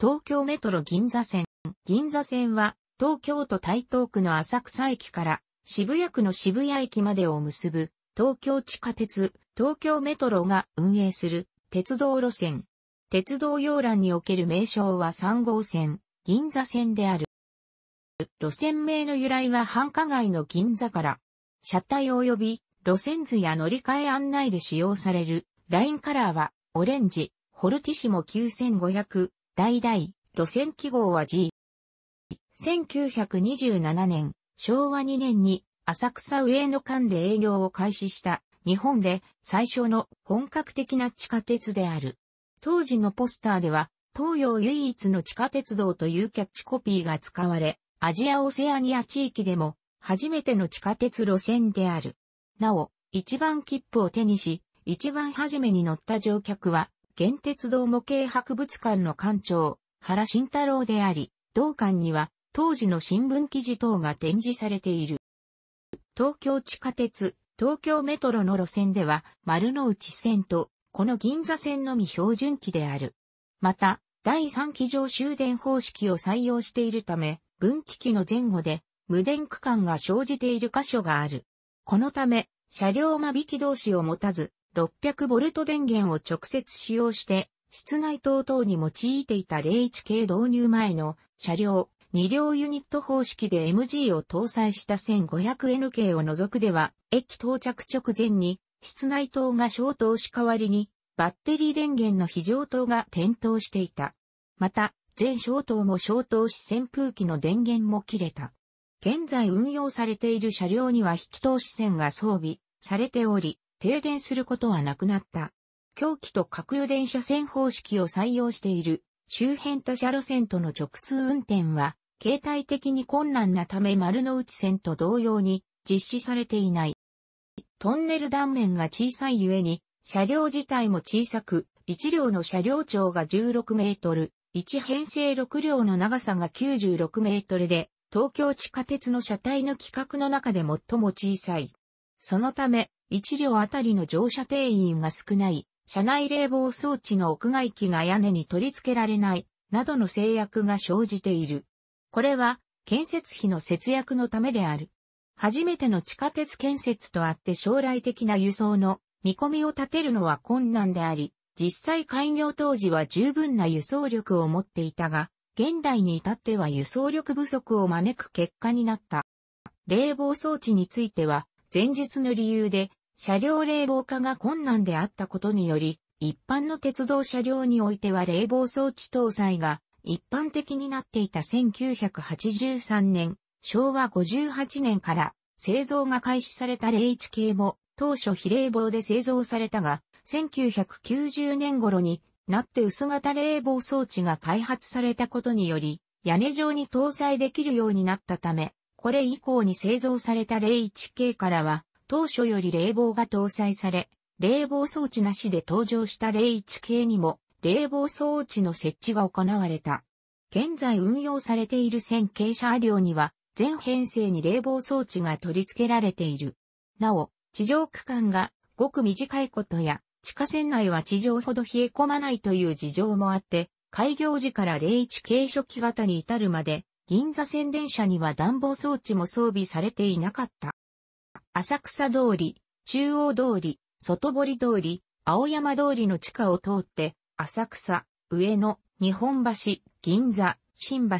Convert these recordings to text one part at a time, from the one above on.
東京メトロ銀座線。銀座線は東京都台東区の浅草駅から渋谷区の渋谷駅までを結ぶ東京地下鉄、東京メトロが運営する鉄道路線。鉄道要欄における名称は3号線、銀座線である。路線名の由来は繁華街の銀座から、車体及び路線図や乗り換え案内で使用されるラインカラーはオレンジ、ホルティシモ9500、代々、路線記号は G。1927年、昭和2年に浅草上野間で営業を開始した日本で最初の本格的な地下鉄である。当時のポスターでは東洋唯一の地下鉄道というキャッチコピーが使われ、アジアオセアニア地域でも初めての地下鉄路線である。なお、一番切符を手にし、一番初めに乗った乗客は現鉄道模型博物館の館長、原慎太郎であり、同館には当時の新聞記事等が展示されている。東京地下鉄、東京メトロの路線では丸の内線とこの銀座線のみ標準機である。また、第3機上終電方式を採用しているため、分岐機の前後で無電区間が生じている箇所がある。このため、車両間引き同士を持たず、600ボルト電源を直接使用して、室内灯等に用いていた01系導入前の車両、2両ユニット方式で MG を搭載した 1500N k を除くでは、駅到着直前に室内灯が消灯し代わりに、バッテリー電源の非常灯が点灯していた。また、全消灯も消灯し扇風機の電源も切れた。現在運用されている車両には引き通し線が装備されており、停電することはなくなった。狂気と核油電車線方式を採用している周辺他車路線との直通運転は、形態的に困難なため丸の内線と同様に実施されていない。トンネル断面が小さいゆえに、車両自体も小さく、1両の車両長が16メートル、1編成6両の長さが96メートルで、東京地下鉄の車体の規格の中で最も小さい。そのため、1両あたりの乗車定員が少ない、車内冷房装置の屋外機が屋根に取り付けられない、などの制約が生じている。これは、建設費の節約のためである。初めての地下鉄建設とあって将来的な輸送の見込みを立てるのは困難であり、実際開業当時は十分な輸送力を持っていたが、現代に至っては輸送力不足を招く結果になった。冷房装置については、前述の理由で車両冷房化が困難であったことにより、一般の鉄道車両においては冷房装置搭載が一般的になっていた1983年、昭和58年から製造が開始された01系も当初非冷房で製造されたが、1990年頃になって薄型冷房装置が開発されたことにより、屋根上に搭載できるようになったため、これ以降に製造された01系からは、当初より冷房が搭載され、冷房装置なしで登場した01系にも冷房装置の設置が行われた。現在運用されている線形車両には全編成に冷房装置が取り付けられている。なお、地上区間がごく短いことや、地下線内は地上ほど冷え込まないという事情もあって、開業時から01系初期型に至るまで、銀座線電車には暖房装置も装備されていなかった。浅草通り、中央通り、外堀通り、青山通りの地下を通って、浅草、上野、日本橋、銀座、新橋、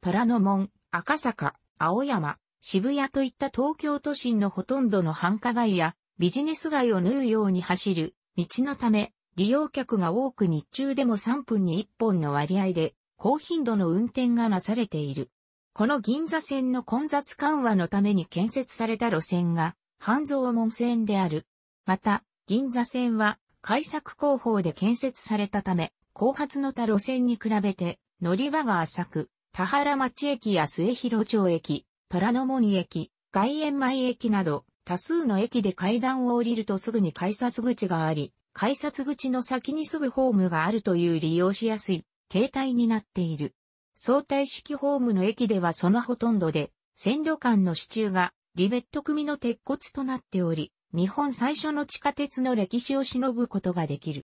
虎ノ門、赤坂、青山、渋谷といった東京都心のほとんどの繁華街やビジネス街を縫うように走る道のため、利用客が多く日中でも3分に1本の割合で高頻度の運転がなされている。この銀座線の混雑緩和のために建設された路線が半蔵門線である。また、銀座線は開削工法で建設されたため、後発の他路線に比べて乗り場が浅く、田原町駅や末広町駅、虎ノ門駅、外苑前駅など、多数の駅で階段を降りるとすぐに改札口があり、改札口の先にすぐホームがあるという利用しやすい形態になっている。相対式ホームの駅ではそのほとんどで、線路間の支柱がリベット組の鉄骨となっており、日本最初の地下鉄の歴史を忍ぶことができる。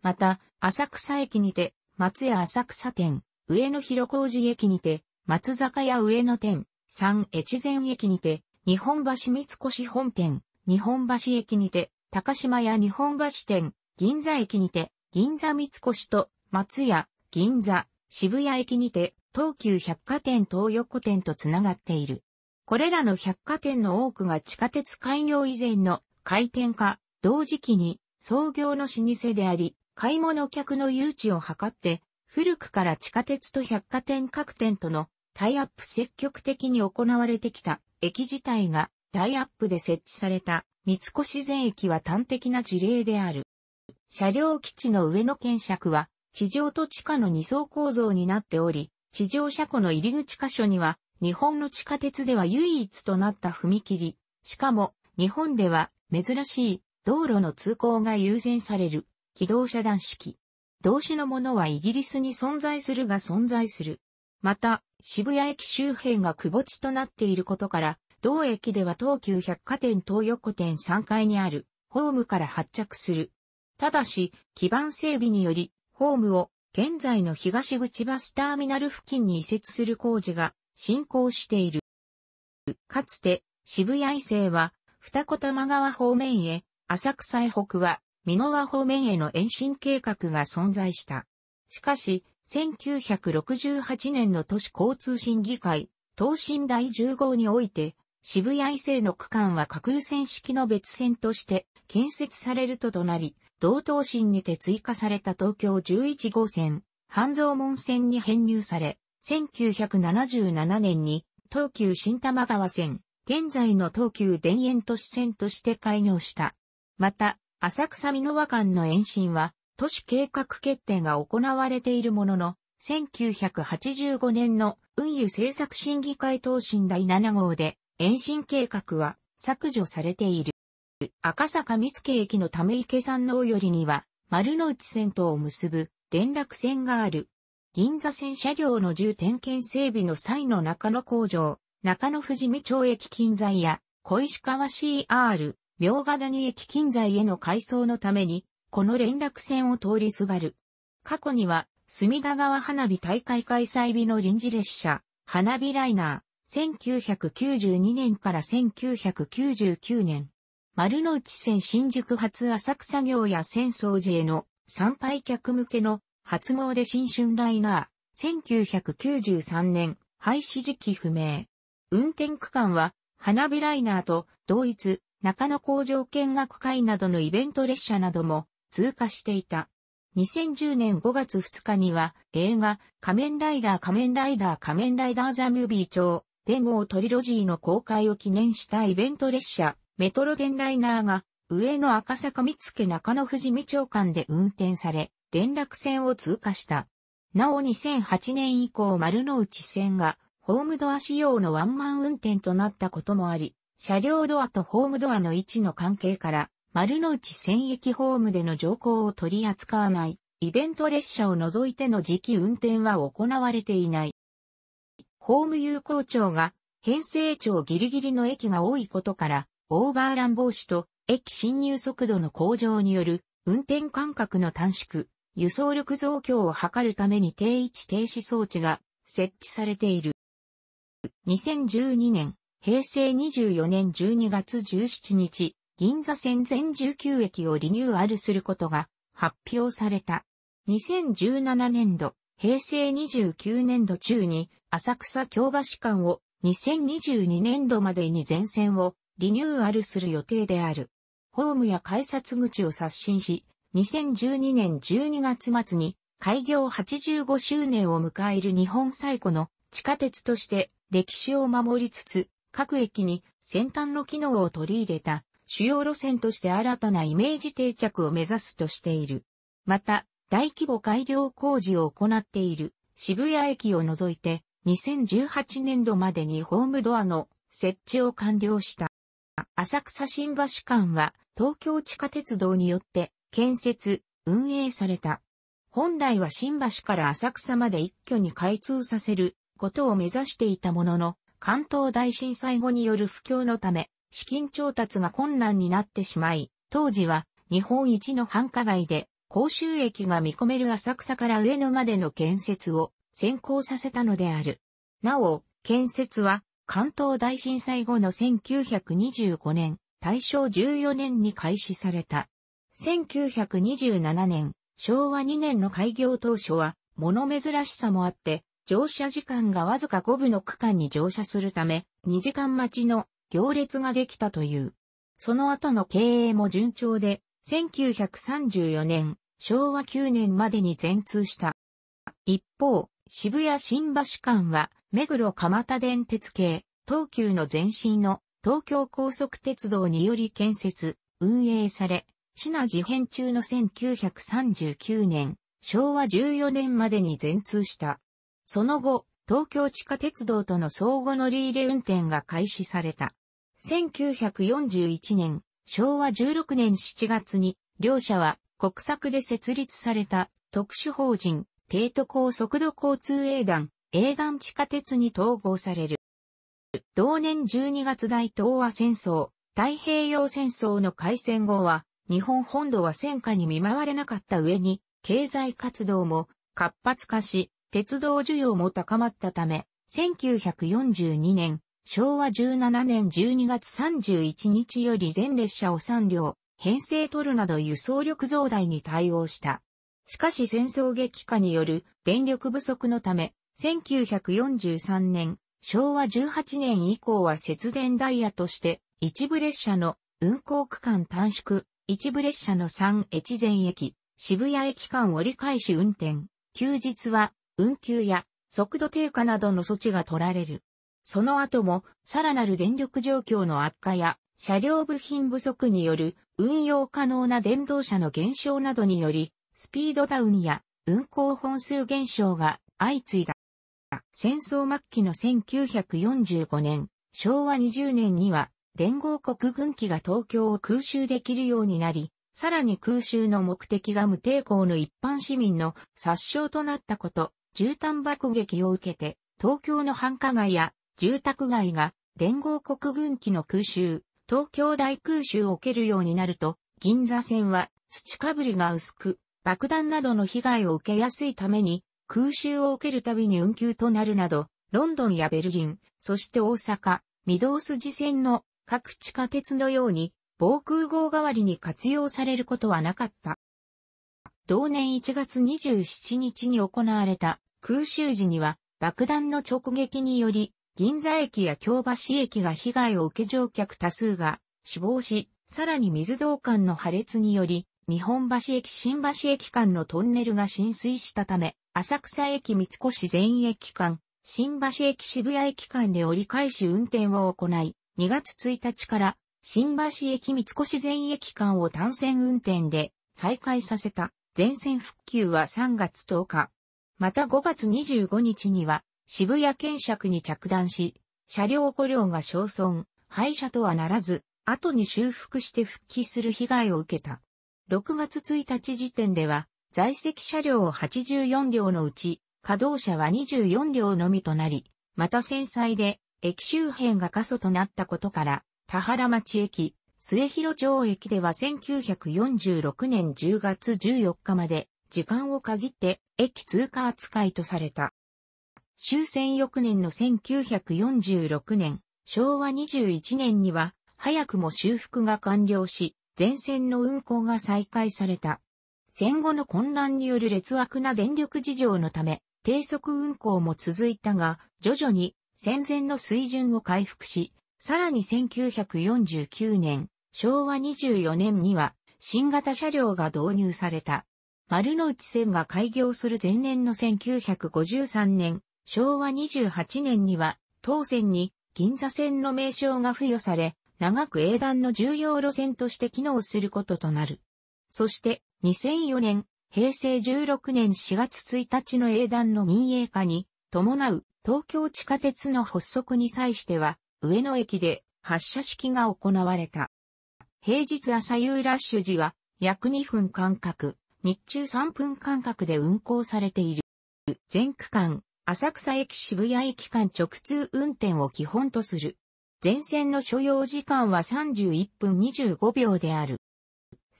また、浅草駅にて、松屋浅草店、上野広小路駅にて、松坂屋上野店、三越前駅にて、日本橋三越本店、日本橋駅にて、高島屋日本橋店、銀座駅にて、銀座三越と、松屋、銀座、渋谷駅にて、東急百貨店東横店とつながっている。これらの百貨店の多くが地下鉄開業以前の開店化、同時期に創業の老舗であり、買い物客の誘致を図って、古くから地下鉄と百貨店各店とのタイアップ積極的に行われてきた駅自体がタイアップで設置された三越前駅は端的な事例である。車両基地の上の検尺は地上と地下の二層構造になっており、地上車庫の入り口箇所には日本の地下鉄では唯一となった踏切。しかも、日本では珍しい道路の通行が優先される機動車断式。同種のものはイギリスに存在するが存在する。また、渋谷駅周辺がくぼ地となっていることから、同駅では東急百貨店東横店3階にあるホームから発着する。ただし、基盤整備により、ホームを現在の東口バスターミナル付近に移設する工事が進行している。かつて、渋谷伊勢は、二子玉川方面へ、浅草へ北は、美濃和方面への延伸計画が存在した。しかし、1968年の都市交通審議会、東進第10号において、渋谷伊勢の区間は架空線式の別線として建設されるととなり、同東進にて追加された東京11号線、半蔵門線に編入され、1977年に東急新玉川線、現在の東急田園都市線として開業した。また、浅草美濃和間の延伸は、都市計画決定が行われているものの、1985年の運輸政策審議会答申第7号で、延伸計画は削除されている。赤坂見附駅のため池山のおよりには、丸の内線とを結ぶ連絡線がある。銀座線車両の重点検整備の際の中野工場、中野富士見町駅近在や、小石川 CR、明ヶ谷駅近在への改装のために、この連絡線を通りすがる。過去には、隅田川花火大会開催日の臨時列車、花火ライナー、1992年から1999年、丸の内線新宿発浅草業や浅草寺への参拝客向けの初詣新春ライナー、1993年、廃止時期不明。運転区間は、花火ライナーと、同一、中野工場見学会などのイベント列車なども通過していた。2010年5月2日には映画仮面ライダー仮面ライダー仮面ライダーザムービー町、デモトリロジーの公開を記念したイベント列車メトロゲンライナーが上野赤坂見附中野富士見町間で運転され連絡線を通過した。なお2008年以降丸の内線がホームドア仕様のワンマン運転となったこともあり、車両ドアとホームドアの位置の関係から、丸の内線駅ホームでの乗降を取り扱わない、イベント列車を除いての時期運転は行われていない。ホーム有効庁が、編成庁ギリギリの駅が多いことから、オーバーラン防止と駅進入速度の向上による運転間隔の短縮、輸送力増強を図るために定位置停止装置が設置されている。2012年、平成24年12月17日、銀座線全19駅をリニューアルすることが発表された。2017年度、平成29年度中に浅草京橋間を2022年度までに全線をリニューアルする予定である。ホームや改札口を刷新し、2012年12月末に開業85周年を迎える日本最古の地下鉄として歴史を守りつつ、各駅に先端の機能を取り入れた主要路線として新たなイメージ定着を目指すとしている。また、大規模改良工事を行っている渋谷駅を除いて2018年度までにホームドアの設置を完了した。浅草新橋間は東京地下鉄道によって建設、運営された。本来は新橋から浅草まで一挙に開通させることを目指していたものの、関東大震災後による不況のため、資金調達が困難になってしまい、当時は日本一の繁華街で公衆駅が見込める浅草から上野までの建設を先行させたのである。なお、建設は関東大震災後の1925年、大正14年に開始された。1927年、昭和2年の開業当初は、物珍しさもあって、乗車時間がわずか5部の区間に乗車するため、2時間待ちの行列ができたという。その後の経営も順調で、1934年、昭和9年までに全通した。一方、渋谷新橋間は、目黒蒲田電鉄系、東急の前身の東京高速鉄道により建設、運営され、シナ事変中の1939年、昭和14年までに全通した。その後、東京地下鉄道との相互乗り入れ運転が開始された。1941年、昭和16年7月に、両社は国策で設立された特殊法人、帝都高速度交通営団、営団地下鉄に統合される。同年12月大東亜戦争、太平洋戦争の開戦後は、日本本土は戦火に見舞われなかった上に、経済活動も活発化し、鉄道需要も高まったため、1942年、昭和17年12月31日より全列車を3両、編成取るなど輸送力増大に対応した。しかし戦争激化による電力不足のため、1943年、昭和18年以降は節電ダイヤとして、一部列車の運行区間短縮、一部列車の3越前駅、渋谷駅間折り返し運転、休日は運休や速度低下などの措置が取られる。その後も、さらなる電力状況の悪化や、車両部品不足による運用可能な電動車の減少などにより、スピードダウンや運行本数減少が相次いだ。戦争末期の1945年、昭和20年には連合国軍機が東京を空襲できるようになり、さらに空襲の目的が無抵抗の一般市民の殺傷となったこと、絨毯爆撃を受けて、東京の繁華街や住宅街が連合国軍機の空襲、東京大空襲を受けるようになると、銀座線は土かぶりが薄く、爆弾などの被害を受けやすいために、空襲を受けるたびに運休となるなど、ロンドンやベルリン、そして大阪、御堂筋線の各地下鉄のように防空壕代わりに活用されることはなかった。同年1月27日に行われた空襲時には爆弾の直撃により銀座駅や京橋駅が被害を受け乗客多数が死亡し、さらに水道管の破裂により日本橋駅新橋駅間のトンネルが浸水したため、浅草駅三越全駅間、新橋駅渋谷駅間で折り返し運転を行い、2月1日から新橋駅三越前駅間を単線運転で再開させた全線復旧は3月10日。また5月25日には渋谷検釈に着弾し、車両5両が焼損、廃車とはならず、後に修復して復帰する被害を受けた。6月1日時点では、在籍車両84両のうち、稼働車は24両のみとなり、また繊細で駅周辺が過疎となったことから、田原町駅、末広町駅では1946年10月14日まで、時間を限って駅通過扱いとされた。終戦翌年の1946年、昭和21年には、早くも修復が完了し、全線の運行が再開された。戦後の混乱による劣悪な電力事情のため、低速運行も続いたが、徐々に戦前の水準を回復し、さらに1949年、昭和24年には新型車両が導入された。丸の内線が開業する前年の1953年、昭和28年には当線に銀座線の名称が付与され、長く英断の重要路線として機能することとなる。そして2004年、平成16年4月1日の英断の民営化に伴う東京地下鉄の発足に際しては、上野駅で発車式が行われた。平日朝夕ラッシュ時は約2分間隔、日中3分間隔で運行されている。全区間、浅草駅渋谷駅間直通運転を基本とする。全線の所要時間は31分25秒である。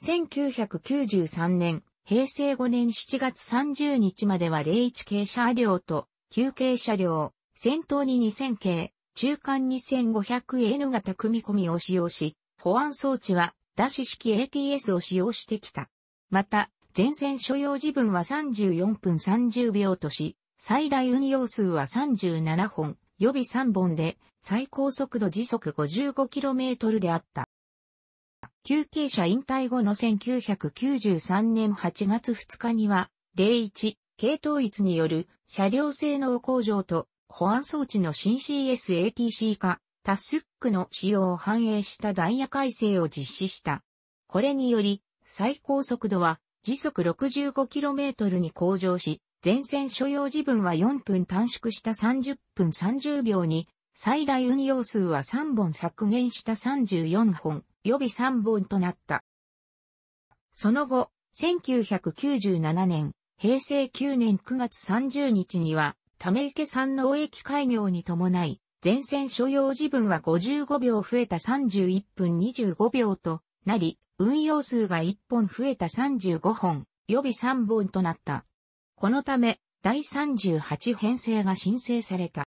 1993年、平成5年7月30日までは01系車両と休憩車両、先頭に2000系、中間 2500N 型組み込みを使用し、保安装置はダッシュ式 ATS を使用してきた。また、前線所要時分は34分30秒とし、最大運用数は37本、予備3本で、最高速度時速 55km であった。休憩者引退後の1993年8月2日には、01系統率による車両性能向上と保安装置の新 CSATC 化、タスックの使用を反映したダイヤ改正を実施した。これにより、最高速度は時速 65km に向上し、全線所要時分は4分短縮した30分30秒に、最大運用数は3本削減した34本、予備3本となった。その後、1997年、平成9年9月30日には、ため池山農駅開業に伴い、全線所要時分は55秒増えた31分25秒となり、運用数が1本増えた35本、予備3本となった。このため、第38編成が申請された。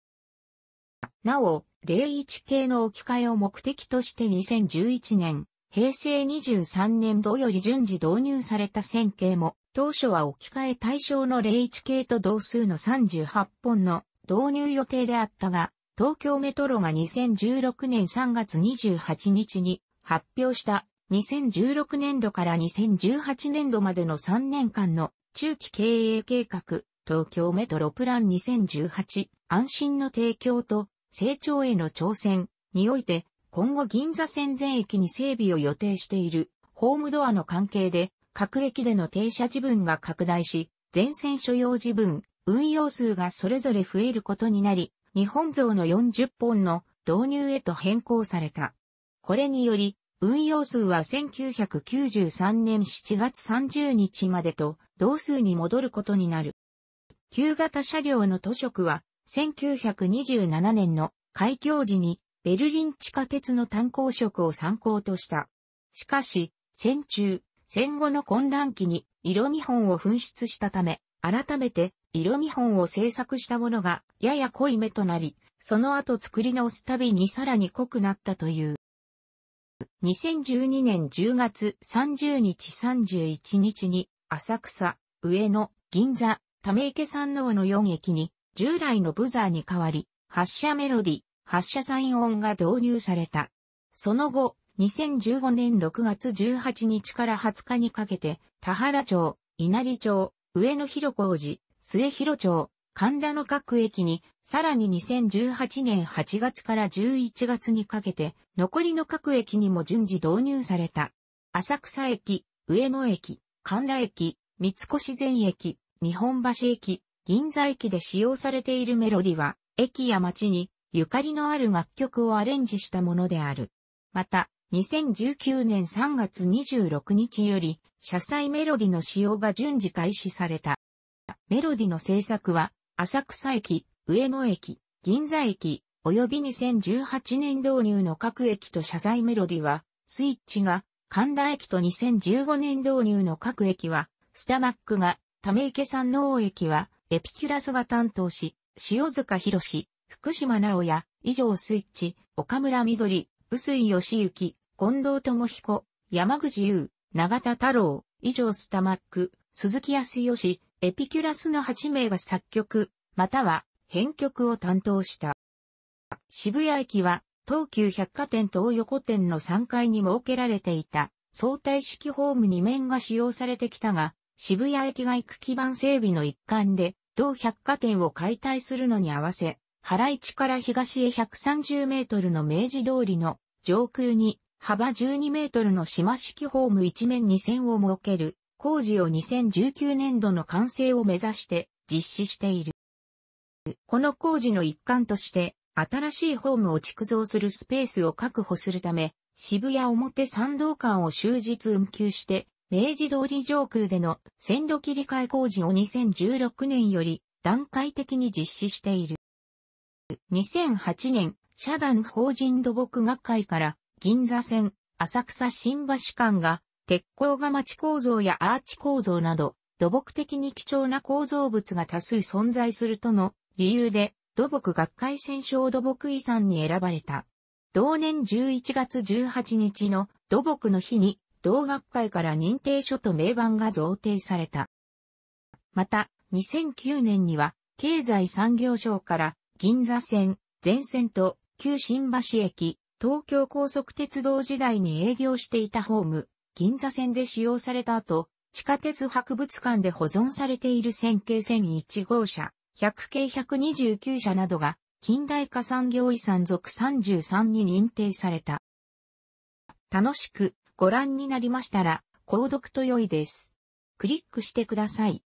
なお、01系の置き換えを目的として2011年、平成23年度より順次導入された線形も、当初は置き換え対象の01系と同数の38本の導入予定であったが、東京メトロが2016年3月28日に発表した2016年度から2018年度までの3年間の中期経営計画、東京メトロプラン2018安心の提供と成長への挑戦において今後銀座線全駅に整備を予定しているホームドアの関係で各駅での停車時分が拡大し、全線所要時分、運用数がそれぞれ増えることになり、日本像の40本の導入へと変更された。これにより、運用数は1993年7月30日までと同数に戻ることになる。旧型車両の図色は1927年の開業時にベルリン地下鉄の炭鉱色を参考とした。しかし、戦中、戦後の混乱期に色見本を紛失したため、改めて色見本を制作したものがやや濃い目となり、その後作り直すたびにさらに濃くなったという。2012年10月30日31日に浅草、上野、銀座、ため池山王の4駅に従来のブザーに代わり、発車メロディ、発射サイン音が導入された。その後、2015年6月18日から20日にかけて、田原町、稲荷町、上野広小路、末広町、神田の各駅に、さらに2018年8月から11月にかけて、残りの各駅にも順次導入された。浅草駅、上野駅、神田駅、三越前駅、日本橋駅、銀座駅で使用されているメロディは、駅や街にゆかりのある楽曲をアレンジしたものである。また、2019年3月26日より、車載メロディの使用が順次開始された。メロディの制作は、浅草駅、上野駅、銀座駅、及び2018年導入の各駅と車載メロディは、スイッチが、神田駅と2015年導入の各駅は、スタマックが、ため池山王駅は、エピキュラスが担当し、塩塚博士、福島直也、以上スイッチ、岡村緑、薄井義行、近藤智彦、山口優、永田太郎、以上スタマック、鈴木康義、エピキュラスの8名が作曲、または編曲を担当した。渋谷駅は、東急百貨店東横店の3階に設けられていた相対式ホーム2面が使用されてきたが、渋谷駅が行く基盤整備の一環で、同百貨店を解体するのに合わせ、原市から東へ130メートルの明治通りの上空に幅12メートルの島式ホーム一面に線を設ける工事を2019年度の完成を目指して実施している。この工事の一環として新しいホームを築造するスペースを確保するため渋谷表参道間を終日運休して明治通り上空での線路切り替え工事を2016年より段階的に実施している。2008年、社団法人土木学会から銀座線、浅草新橋間が鉄鋼が町構造やアーチ構造など土木的に貴重な構造物が多数存在するとの理由で土木学会戦勝土木遺産に選ばれた。同年11月18日の土木の日に同学会から認定書と名板が贈呈された。また、2009年には経済産業省から銀座線、全線と旧新橋駅、東京高速鉄道時代に営業していたホーム、銀座線で使用された後、地下鉄博物館で保存されている線形線1号車、100系129車などが近代化産業遺産属33に認定された。楽しくご覧になりましたら、購読と良いです。クリックしてください。